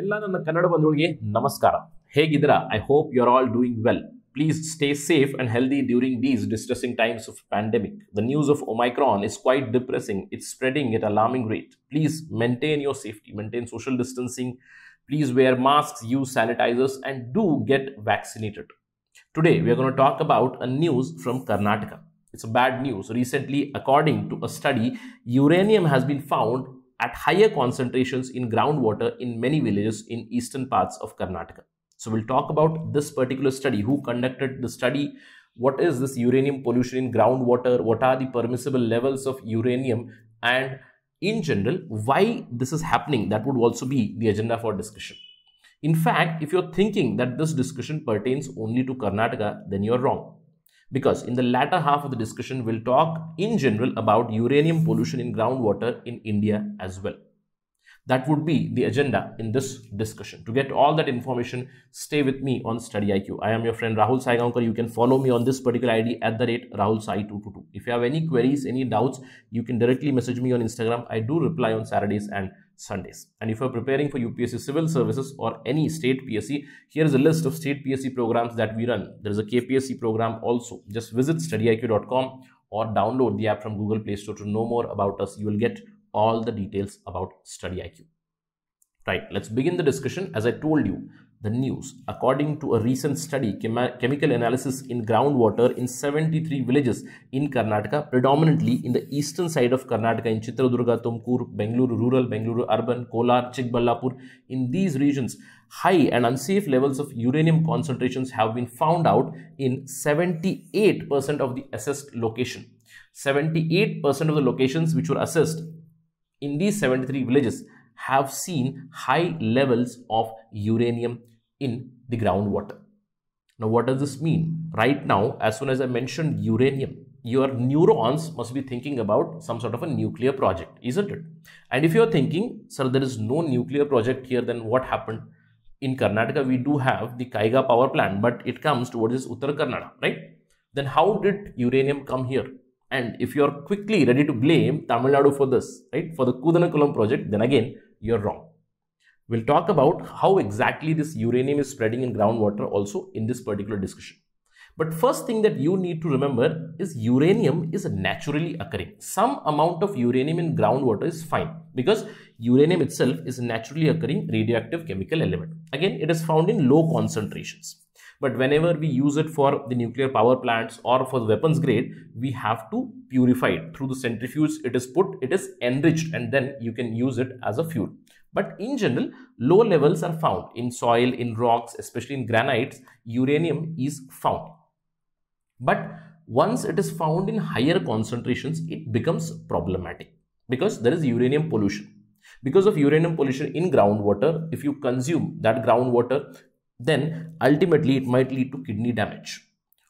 ಎಲ್ಲ ನನ್ನ ಕನ್ನಡ ಬಂಧುಗಳಿಗೆ ನಮಸ್ಕಾರ ಹೇಗಿದ್ದೀರಾ I hope you are all doing well please stay safe and healthy during these distressing times of pandemic the news of Omicron is quite depressing it's spreading at alarming rate please maintain your safety maintain social distancing please wear masks, use sanitizers, and do get vaccinated. Today, we are going to talk about a news from Karnataka. It's a bad news. Recently, according to a study, uranium has been found at higher concentrations in groundwater in many villages in eastern parts of Karnataka. So we'll talk about this particular study, who conducted the study, what is this uranium pollution in groundwater, what are the permissible levels of uranium and in general, why this is happening, that would also be the agenda for discussion. In fact, if you're thinking that this discussion pertains only to Karnataka, then you're wrong because in the latter half of the discussion we'll talk in general about uranium pollution in groundwater in India as well. That would be the agenda in this discussion. To get all that information, stay with me on Study IQ. I am your friend Rahul Sai You can follow me on this particular ID at the rate Rahul Sai 222. If you have any queries, any doubts, you can directly message me on Instagram. I do reply on Saturdays and Sundays. And if you're preparing for UPSC Civil Services or any state PSC, here is a list of state PSC programs that we run. There is a KPSC program also. Just visit studyiq.com or download the app from Google Play Store to know more about us. You will get all the details about StudyIQ. Right, let's begin the discussion. As I told you, the news. According to a recent study, chem chemical analysis in groundwater in 73 villages in Karnataka, predominantly in the eastern side of Karnataka, in Chitradurga, Tumkur, Bengaluru rural, Bengaluru urban, Kolar, Chikballapur, in these regions, high and unsafe levels of uranium concentrations have been found out in 78% of the assessed location. 78% of the locations which were assessed in these 73 villages have seen high levels of uranium in the groundwater. Now, what does this mean? Right now, as soon as I mentioned uranium, your neurons must be thinking about some sort of a nuclear project, isn't it? And if you're thinking, sir, there is no nuclear project here, then what happened? In Karnataka, we do have the Kaiga power plant, but it comes towards this Uttar Karnataka, right? Then how did uranium come here? And if you're quickly ready to blame Tamil Nadu for this, right, for the Kudanakulam project, then again, you're wrong. We'll talk about how exactly this uranium is spreading in groundwater also in this particular discussion. But first thing that you need to remember is uranium is naturally occurring. Some amount of uranium in groundwater is fine because uranium itself is a naturally occurring radioactive chemical element. Again, it is found in low concentrations. But whenever we use it for the nuclear power plants or for the weapons grade, we have to purify it. Through the centrifuge, it is put, it is enriched, and then you can use it as a fuel. But in general, low levels are found in soil, in rocks, especially in granites, uranium is found. But once it is found in higher concentrations, it becomes problematic because there is uranium pollution. Because of uranium pollution in groundwater, if you consume that groundwater then ultimately it might lead to kidney damage.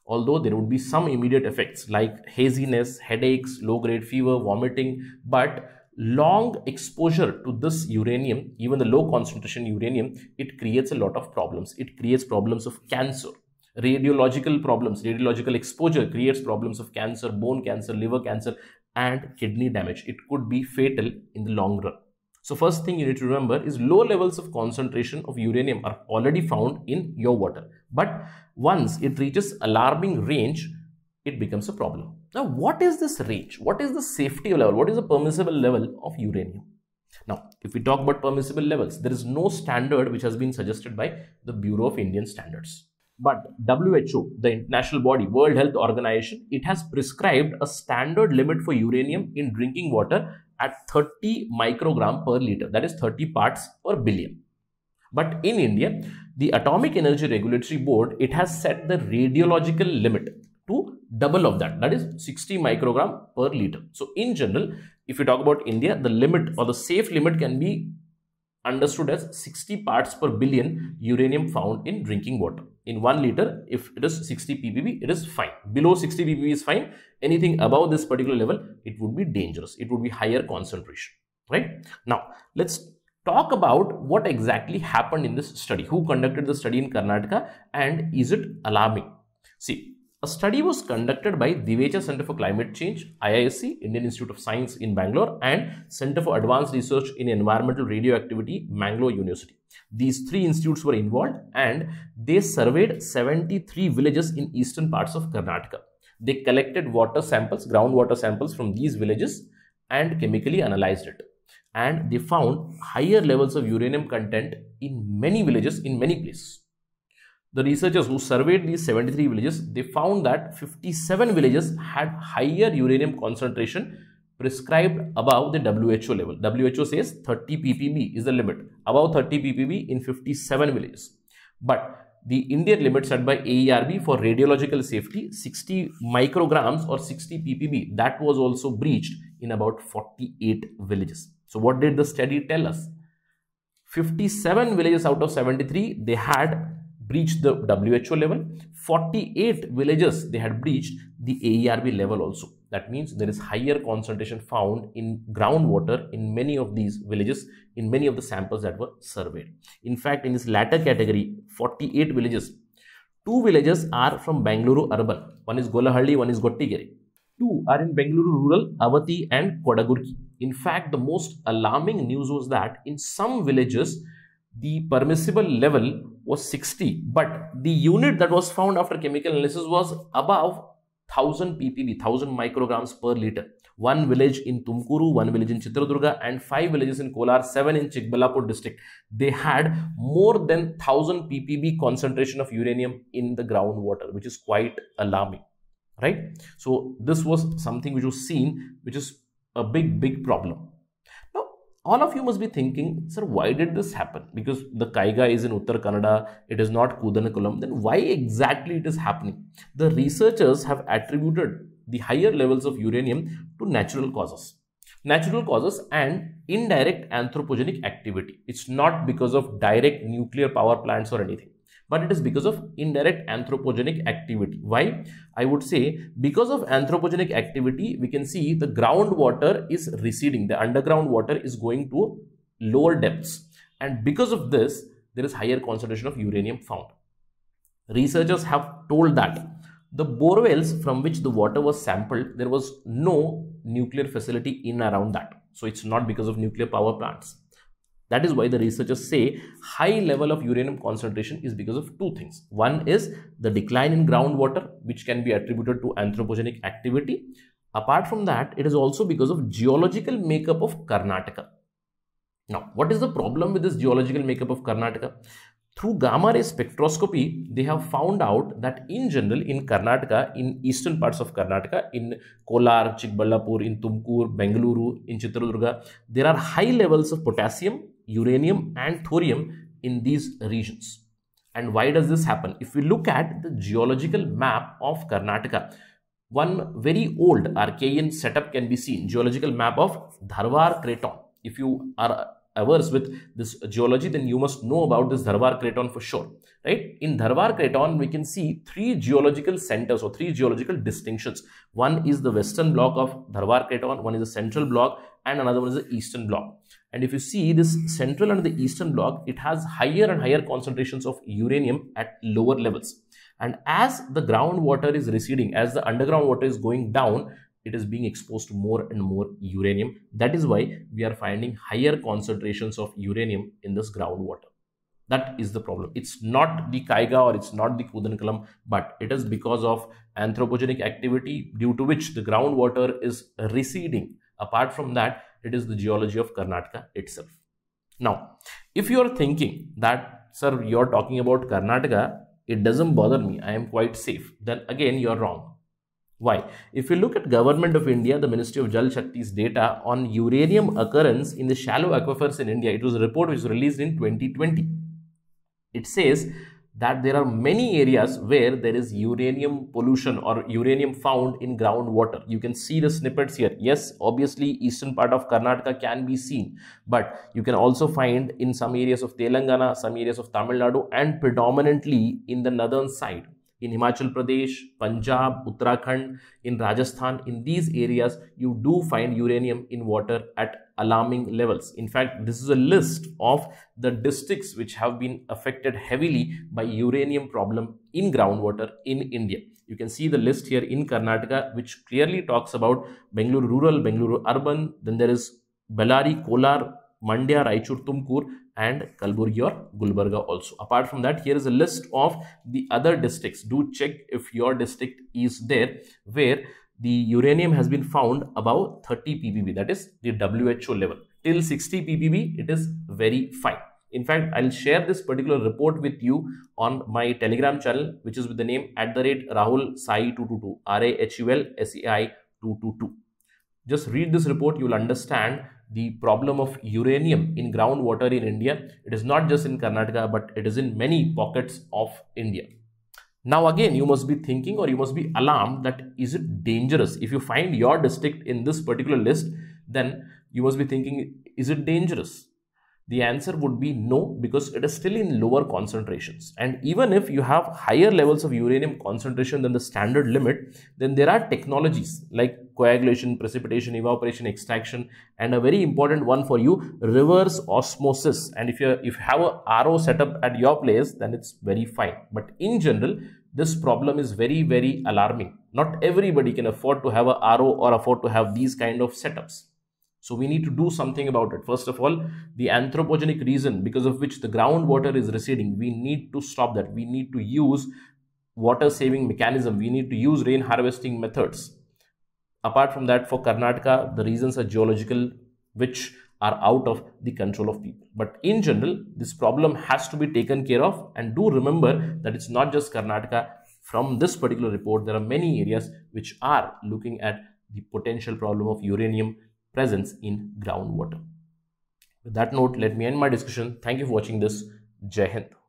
Although there would be some immediate effects like haziness, headaches, low grade fever, vomiting, but long exposure to this uranium, even the low concentration uranium, it creates a lot of problems. It creates problems of cancer, radiological problems, radiological exposure creates problems of cancer, bone cancer, liver cancer, and kidney damage. It could be fatal in the long run. So first thing you need to remember is low levels of concentration of uranium are already found in your water. But once it reaches alarming range, it becomes a problem. Now, what is this range? What is the safety level? What is the permissible level of uranium? Now, if we talk about permissible levels, there is no standard which has been suggested by the Bureau of Indian Standards. But WHO, the international body, World Health Organization, it has prescribed a standard limit for uranium in drinking water at 30 microgram per liter, that is 30 parts per billion. But in India, the Atomic Energy Regulatory Board, it has set the radiological limit to double of that, that is 60 microgram per liter. So in general, if you talk about India, the limit or the safe limit can be understood as 60 parts per billion uranium found in drinking water in 1 liter if it is 60 ppb it is fine below 60 ppb is fine anything above this particular level it would be dangerous it would be higher concentration right now let's talk about what exactly happened in this study who conducted the study in karnataka and is it alarming see a study was conducted by Divecha Center for Climate Change, IISc, Indian Institute of Science in Bangalore and Center for Advanced Research in Environmental Radioactivity, Mangalore University. These three institutes were involved and they surveyed 73 villages in eastern parts of Karnataka. They collected water samples, groundwater samples from these villages and chemically analyzed it. And they found higher levels of uranium content in many villages in many places. The researchers who surveyed these 73 villages, they found that 57 villages had higher uranium concentration prescribed above the WHO level. WHO says 30 ppb is the limit, above 30 ppb in 57 villages. But the Indian limit set by AERB for radiological safety, 60 micrograms or 60 ppb, that was also breached in about 48 villages. So what did the study tell us? 57 villages out of 73, they had breached the WHO level. 48 villages, they had breached the AERB level also. That means there is higher concentration found in groundwater in many of these villages, in many of the samples that were surveyed. In fact, in this latter category, 48 villages, two villages are from Bangalore urban. One is Golahalli, one is Gottigiri. Two are in Bangalore rural, Avati and Kodagurki. In fact, the most alarming news was that in some villages, the permissible level was 60 but the unit that was found after chemical analysis was above 1000 ppb 1000 micrograms per liter one village in tumkuru one village in chitradurga and five villages in kolar seven in chikballapur district they had more than 1000 ppb concentration of uranium in the groundwater which is quite alarming right so this was something which was seen which is a big big problem now all of you must be thinking, sir, why did this happen? Because the Kaiga is in Uttar Kannada, it is not Kudanakulam, then why exactly it is happening? The researchers have attributed the higher levels of uranium to natural causes. Natural causes and indirect anthropogenic activity. It's not because of direct nuclear power plants or anything but it is because of indirect anthropogenic activity. Why? I would say because of anthropogenic activity, we can see the groundwater is receding. The underground water is going to lower depths. And because of this, there is higher concentration of uranium found. Researchers have told that the bore wells from which the water was sampled, there was no nuclear facility in around that. So it's not because of nuclear power plants. That is why the researchers say high level of uranium concentration is because of two things. One is the decline in groundwater, which can be attributed to anthropogenic activity. Apart from that, it is also because of geological makeup of Karnataka. Now, what is the problem with this geological makeup of Karnataka? Through gamma ray spectroscopy, they have found out that in general in Karnataka, in eastern parts of Karnataka, in Kolar, Chikballapur, in Tumkur, Bengaluru, in Chitradurga, there are high levels of potassium uranium and thorium in these regions. And why does this happen? If we look at the geological map of Karnataka, one very old Archean setup can be seen, geological map of Dharwar Craton. If you are averse with this geology, then you must know about this Dharwar Craton for sure, right? In Dharwar Craton, we can see three geological centers or three geological distinctions. One is the western block of Dharwar Craton, one is the central block, and another one is the eastern block. And if you see this central and the eastern block, it has higher and higher concentrations of uranium at lower levels. And as the groundwater is receding, as the underground water is going down, it is being exposed to more and more uranium. That is why we are finding higher concentrations of uranium in this groundwater. That is the problem. It's not the Kaiga or it's not the Kudankalam, but it is because of anthropogenic activity due to which the groundwater is receding. Apart from that, it is the geology of Karnataka itself. Now, if you are thinking that, sir, you're talking about Karnataka, it doesn't bother me, I am quite safe, then again you're wrong. Why? If you look at Government of India, the Ministry of Jal Shakti's data on uranium occurrence in the shallow aquifers in India, it was a report which was released in 2020. It says that there are many areas where there is uranium pollution or uranium found in groundwater. You can see the snippets here. Yes, obviously eastern part of Karnataka can be seen, but you can also find in some areas of Telangana, some areas of Tamil Nadu and predominantly in the northern side in Himachal Pradesh, Punjab, Uttarakhand, in Rajasthan, in these areas, you do find uranium in water at alarming levels. In fact, this is a list of the districts which have been affected heavily by uranium problem in groundwater in India. You can see the list here in Karnataka, which clearly talks about Bengaluru rural, Bengaluru urban, then there is Belari, Kolar, Mandya, Raichur, Tumkur and Kalburgi or Gulbarga also. Apart from that, here is a list of the other districts. Do check if your district is there where the uranium has been found above 30 ppb that is the WHO level. Till 60 ppb it is very fine. In fact, I'll share this particular report with you on my telegram channel which is with the name at the rate Rahul Sai 222 R-A-H-U-L S-A-I 222. Just read this report, you will understand the problem of uranium in groundwater in India. It is not just in Karnataka, but it is in many pockets of India. Now again, you must be thinking or you must be alarmed that is it dangerous? If you find your district in this particular list, then you must be thinking, is it dangerous? the answer would be no because it is still in lower concentrations and even if you have higher levels of uranium concentration than the standard limit then there are technologies like coagulation precipitation evaporation extraction and a very important one for you reverse osmosis and if you if you have a RO setup at your place then it's very fine but in general this problem is very very alarming not everybody can afford to have a RO or afford to have these kind of setups so we need to do something about it. First of all, the anthropogenic reason because of which the groundwater is receding, we need to stop that. We need to use water saving mechanism. We need to use rain harvesting methods. Apart from that, for Karnataka, the reasons are geological, which are out of the control of people. But in general, this problem has to be taken care of. And do remember that it's not just Karnataka. From this particular report, there are many areas which are looking at the potential problem of uranium presence in groundwater. With that note, let me end my discussion. Thank you for watching this. Jai Hind.